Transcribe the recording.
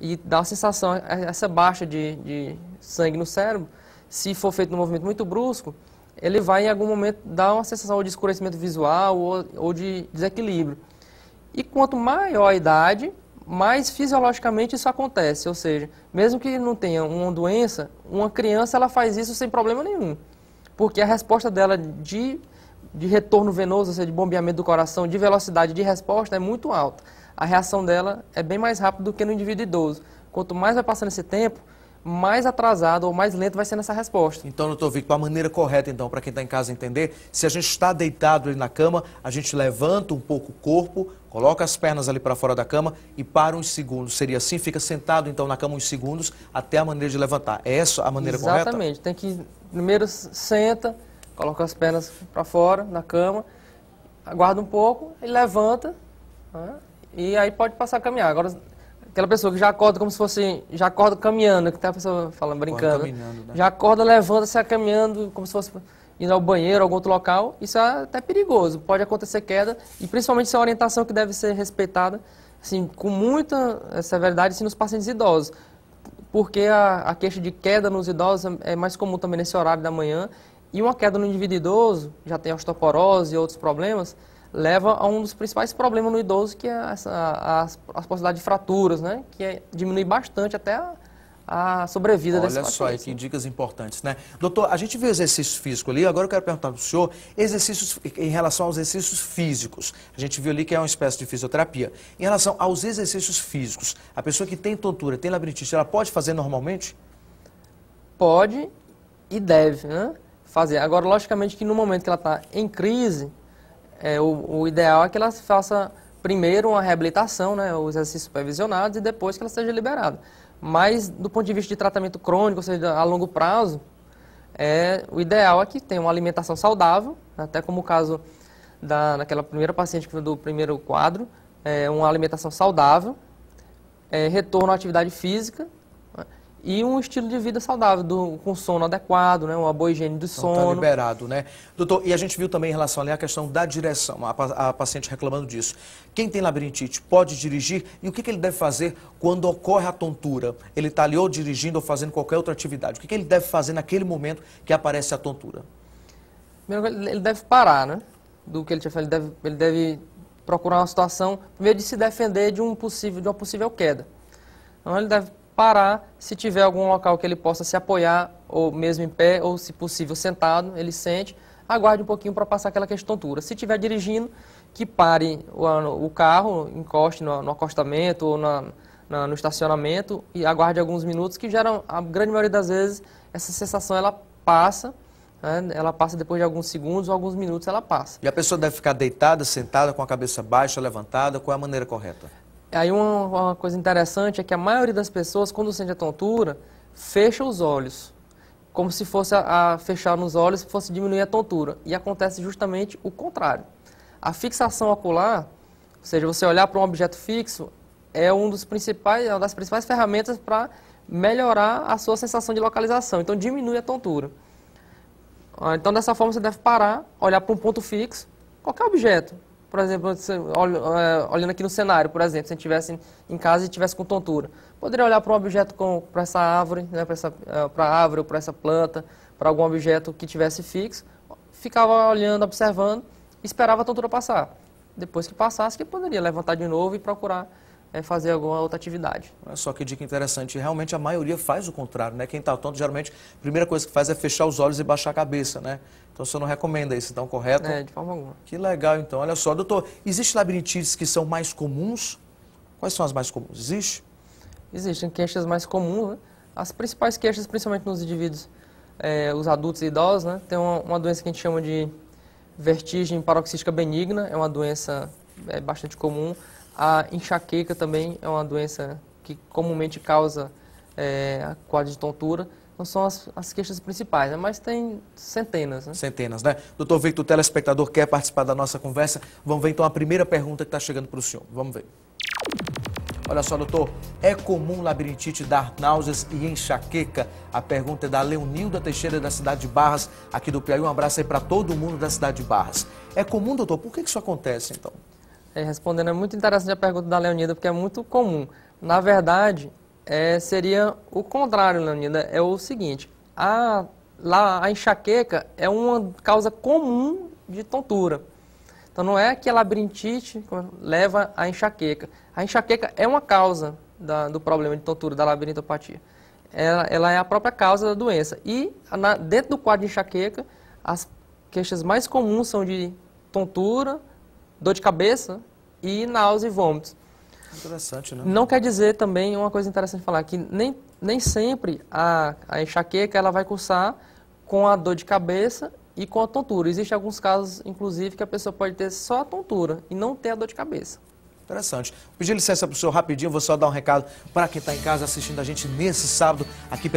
E dá a sensação, é, essa baixa de, de sangue no cérebro, se for feito num movimento muito brusco, ele vai em algum momento dar uma sensação de escurecimento visual ou, ou de desequilíbrio. E quanto maior a idade, mais fisiologicamente isso acontece, ou seja, mesmo que não tenha uma doença, uma criança ela faz isso sem problema nenhum, porque a resposta dela de, de retorno venoso, ou seja, de bombeamento do coração, de velocidade de resposta é muito alta a reação dela é bem mais rápida do que no indivíduo idoso. Quanto mais vai passando esse tempo, mais atrasado ou mais lento vai ser nessa resposta. Então, doutor Vico, a maneira correta, então, para quem está em casa entender, se a gente está deitado ali na cama, a gente levanta um pouco o corpo, coloca as pernas ali para fora da cama e para uns segundos. Seria assim? Fica sentado, então, na cama uns segundos até a maneira de levantar. É essa a maneira Exatamente. correta? Exatamente. Tem que, primeiro, senta, coloca as pernas para fora na cama, aguarda um pouco e levanta. Né? E aí pode passar a caminhar. Agora, aquela pessoa que já acorda como se fosse, já acorda caminhando, que tá a pessoa falando, brincando. Né? né? Já acorda, levando se caminhando, como se fosse indo ao banheiro, algum outro local, isso é até perigoso, pode acontecer queda, e principalmente isso é uma orientação que deve ser respeitada, assim, com muita eh, severidade, assim, nos pacientes idosos, porque a, a queixa de queda nos idosos é, é mais comum também nesse horário da manhã, e uma queda no indivíduo idoso, já tem osteoporose e outros problemas, leva a um dos principais problemas no idoso, que é essa, a, a, a possibilidade de fraturas, né? Que é, diminui bastante até a, a sobrevida Olha desse paciente. Olha só, que né? dicas importantes, né? Doutor, a gente viu exercício físico ali, agora eu quero perguntar para o senhor, exercícios, em relação aos exercícios físicos, a gente viu ali que é uma espécie de fisioterapia. Em relação aos exercícios físicos, a pessoa que tem tontura, tem labirintite, ela pode fazer normalmente? Pode e deve, né? Fazer. Agora, logicamente que no momento que ela está em crise, é, o, o, ideal é que ela faça primeiro uma reabilitação, né, os exercícios supervisionados, e depois que ela seja liberada. Mas, do ponto de vista de tratamento crônico, ou seja, a longo prazo, é, o ideal é que tenha uma alimentação saudável, até como o caso da, daquela primeira paciente do primeiro quadro, é, uma alimentação saudável, é, retorno à atividade física, e um estilo de vida saudável, do, com sono adequado, né, uma boa higiene do então, tá sono. Está liberado, né? Doutor, e a gente viu também em relação ali a questão da direção, a, a paciente reclamando disso. Quem tem labirintite pode dirigir e o que, que ele deve fazer quando ocorre a tontura? Ele está ali ou dirigindo ou fazendo qualquer outra atividade. O que, que ele deve fazer naquele momento que aparece a tontura? Ele deve parar, né? Do que ele tinha falado, ele deve, ele deve procurar uma situação, primeiro de se defender de, um possível, de uma possível queda. Então ele deve parar, se tiver algum local que ele possa se apoiar, ou mesmo em pé, ou se possível sentado, ele sente, aguarde um pouquinho para passar aquela questão tontura. Se estiver dirigindo, que pare o, o carro, encoste no, no acostamento ou na, na, no estacionamento e aguarde alguns minutos, que geram, a grande maioria das vezes, essa sensação ela passa, né? ela passa depois de alguns segundos ou alguns minutos, ela passa. E a pessoa deve ficar deitada, sentada, com a cabeça baixa, levantada, qual é a maneira correta? Aí uma, uma, coisa interessante é que a maioria das pessoas, quando sente a tontura, fecha os olhos. Como se fosse a, a fechar nos olhos, fosse diminuir a tontura. E acontece justamente o contrário. A fixação ocular, ou seja, você olhar para um objeto fixo, é um dos principais, é uma das principais ferramentas para melhorar a sua sensação de localização. Então diminui a tontura. Ah, então dessa forma você deve parar, olhar para um ponto fixo, qualquer objeto, por exemplo, eh, olhando aqui no cenário, por exemplo, se a gente estivesse em casa e estivesse com tontura, poderia olhar para um objeto, para essa árvore, né, para eh, a árvore, ou para essa planta, para algum objeto que tivesse fixo, ficava olhando, observando, esperava a tontura passar. Depois que passasse, que poderia levantar de novo e procurar é, fazer alguma outra atividade. Só que dica interessante, realmente a maioria faz o contrário, né? Quem está tonto, geralmente, a primeira coisa que faz é fechar os olhos e baixar a cabeça, né? Então você não recomenda isso, então, correto? É, de forma alguma. Que legal, então. Olha só, doutor, existem labirintites que são mais comuns? Quais são as mais comuns? Existe? Existem queixas mais comuns, né? As principais queixas, principalmente nos indivíduos, é, os adultos e idosos, né? Tem uma, uma doença que a gente chama de vertigem paroxística benigna, é uma doença é, bastante comum. A enxaqueca também é uma doença que comumente causa é, a quadra de tontura. Não são as, as queixas principais, né? mas tem centenas. Né? Centenas, né? Doutor Victor, o telespectador quer participar da nossa conversa. Vamos ver então a primeira pergunta que está chegando para o senhor. Vamos ver. Olha só, doutor, é comum labirintite dar náuseas e enxaqueca? A pergunta é da Leonilda Teixeira, da cidade de Barras, aqui do Piauí. Um abraço aí para todo mundo da cidade de Barras. É comum, doutor? Por que isso acontece, então? é, respondendo, é muito interessante a pergunta da Leonida, porque é muito comum. Na verdade, é, seria o contrário, Leonida. É o seguinte: a, lá, a enxaqueca é uma causa comum de tontura. Então, não é que a labirintite leva à enxaqueca. A enxaqueca é uma causa da, do problema de tontura, da labirintopatia. Ela, ela, é a própria causa da doença. E, na, dentro do quadro de enxaqueca, as queixas mais comuns são de tontura dor de cabeça e náusea e vômitos. Interessante, né? Não quer dizer também, uma coisa interessante falar, que nem, nem sempre a, a enxaqueca ela vai cursar com a dor de cabeça e com a tontura. Existem alguns casos, inclusive, que a pessoa pode ter só a tontura e não ter a dor de cabeça. Interessante. pedir licença para o senhor rapidinho, vou só dar um recado para quem está em casa assistindo a gente nesse sábado aqui